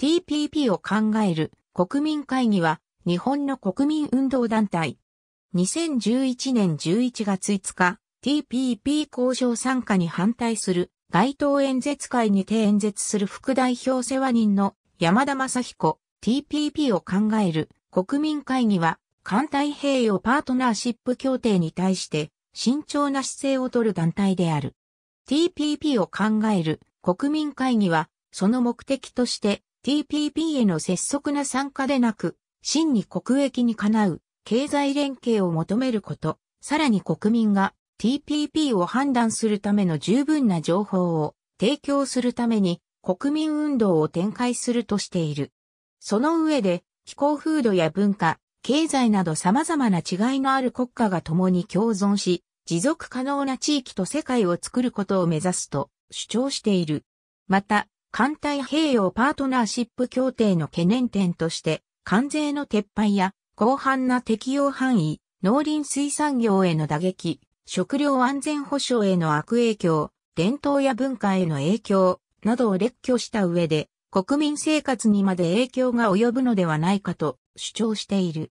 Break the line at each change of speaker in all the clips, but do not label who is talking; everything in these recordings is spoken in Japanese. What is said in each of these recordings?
TPP を考える国民会議は日本の国民運動団体。2011年11月5日、TPP 交渉参加に反対する街頭演説会にて演説する副代表世話人の山田正彦 TPP を考える国民会議は艦隊平洋パートナーシップ協定に対して慎重な姿勢をとる団体である。TPP を考える国民会議はその目的として TPP への拙速な参加でなく、真に国益にかなう経済連携を求めること、さらに国民が TPP を判断するための十分な情報を提供するために国民運動を展開するとしている。その上で気候風土や文化、経済など様々な違いのある国家が共に共存し、持続可能な地域と世界を作ることを目指すと主張している。また、艦隊併用パートナーシップ協定の懸念点として、関税の撤廃や広範な適用範囲、農林水産業への打撃、食料安全保障への悪影響、伝統や文化への影響などを列挙した上で、国民生活にまで影響が及ぶのではないかと主張している。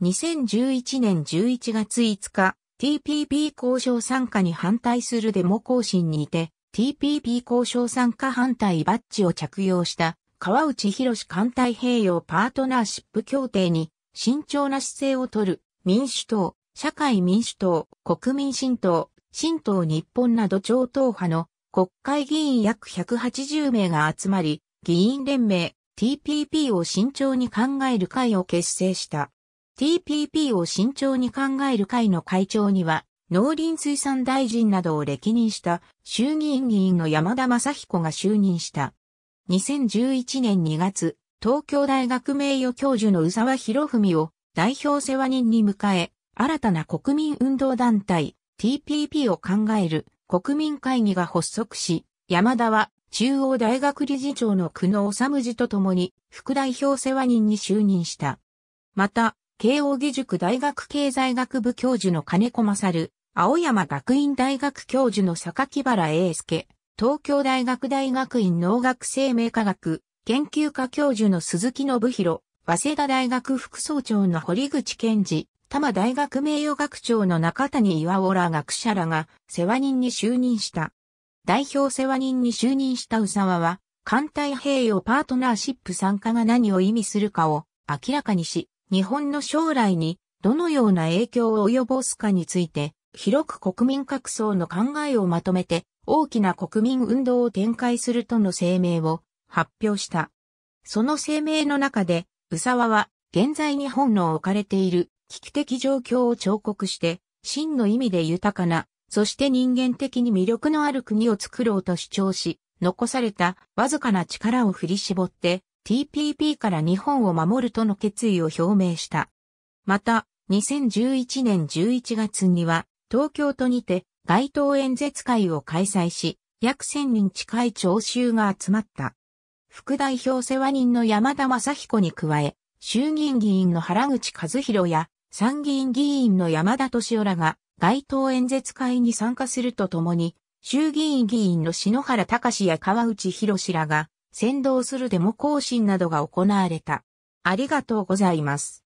2011年11月5日、TPP 交渉参加に反対するデモ行進にいて、TPP 交渉参加反対バッジを着用した川内博艦太平洋パートナーシップ協定に慎重な姿勢をとる民主党、社会民主党、国民新党、新党日本など超党派の国会議員約180名が集まり、議員連盟 TPP を慎重に考える会を結成した。TPP を慎重に考える会の会長には、農林水産大臣などを歴任した衆議院議員の山田正彦が就任した。2011年2月、東京大学名誉教授の宇沢博文を代表世話人に迎え、新たな国民運動団体 TPP を考える国民会議が発足し、山田は中央大学理事長の久野治と共に副代表世話人に就任した。また、慶應義塾大学経済学部教授の金子勝、青山学院大学教授の榊原英介、東京大学大学院農学生命科学研究科教授の鈴木信弘、早稲田大学副総長の堀口健治、多摩大学名誉学長の中谷岩尾ら学者らが世話人に就任した。代表世話人に就任した宇沢は、艦隊平洋パートナーシップ参加が何を意味するかを明らかにし、日本の将来にどのような影響を及ぼすかについて広く国民各層の考えをまとめて、大きな国民運動を展開するとの声明を発表した。その声明の中で、宇沢は、現在日本の置かれている危機的状況を彫刻して、真の意味で豊かな、そして人間的に魅力のある国を作ろうと主張し、残されたわずかな力を振り絞って、TPP から日本を守るとの決意を表明した。また、2011年11月には、東京都にて街頭演説会を開催し、約1000人近い聴衆が集まった。副代表世話人の山田正彦に加え、衆議院議員の原口和弘や参議院議員の山田敏夫らが街頭演説会に参加するとともに、衆議院議員の篠原隆や川内博士らが先導するデモ行進などが行われた。ありがとうございます。